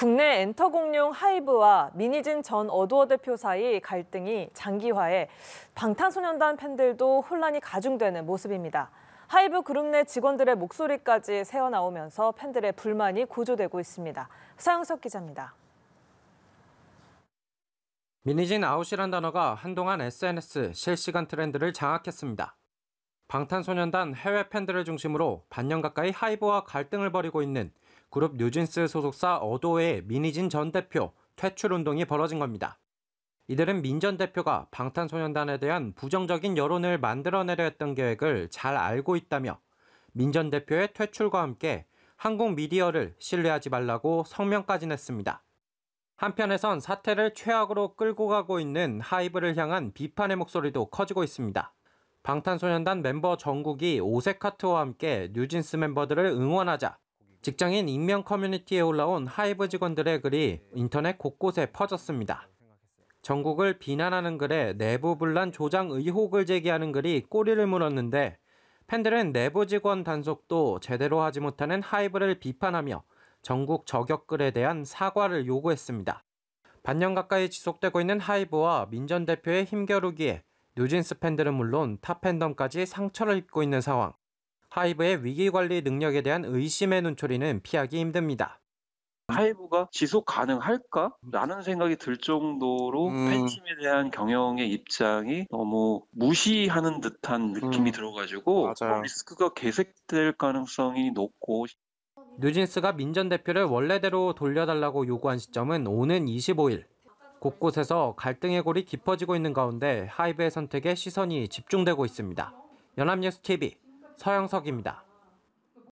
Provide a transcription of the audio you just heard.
국내 엔터공룡 하이브와 미니진 전 어두워 대표 사이 갈등이 장기화해 방탄소년단 팬들도 혼란이 가중되는 모습입니다. 하이브 그룹 내 직원들의 목소리까지 새어나오면서 팬들의 불만이 고조되고 있습니다. 서영석 기자입니다. 미니진 아웃이란 단어가 한동안 SNS 실시간 트렌드를 장악했습니다. 방탄소년단 해외 팬들을 중심으로 반년 가까이 하이브와 갈등을 벌이고 있는 그룹 뉴진스 소속사 어도의 민희진 전 대표 퇴출 운동이 벌어진 겁니다. 이들은 민 전 대표가 방탄소년단에 대한 부정적인 여론을 만들어내려 했던 계획을 잘 알고 있다며 민 전 대표의 퇴출과 함께 한국 미디어를 신뢰하지 말라고 성명까지 냈습니다. 한편에선 사태를 최악으로 끌고 가고 있는 하이브를 향한 비판의 목소리도 커지고 있습니다. 방탄소년단 멤버 정국이 오세카트와 함께 뉴진스 멤버들을 응원하자 직장인 익명 커뮤니티에 올라온 하이브 직원들의 글이 인터넷 곳곳에 퍼졌습니다. 전국을 비난하는 글에 내부 분란 조장 의혹을 제기하는 글이 꼬리를 물었는데 팬들은 내부 직원 단속도 제대로 하지 못하는 하이브를 비판하며 전국 저격글에 대한 사과를 요구했습니다. 반년 가까이 지속되고 있는 하이브와 민전 대표의 힘겨루기에 뉴진스 팬들은 물론 타 팬덤까지 상처를 입고 있는 상황. 하이브의 위기관리 능력에 대한 의심의 눈초리는 피하기 힘듭니다. 하이브가 지속 가능할까? 라는 생각이 들 정도로 음. 팬팀에 대한 경영의 입장이 너무 무시하는 듯한 느낌이 음. 들어가지고 리스크가 개색될 가능성이 높고 뉴진스가 민전 대표를 원래대로 돌려달라고 요구한 시점은 오는 25일. 곳곳에서 갈등의 골이 깊어지고 있는 가운데 하이브의 선택에 시선이 집중되고 있습니다. 연합뉴스 TV 서영석입니다.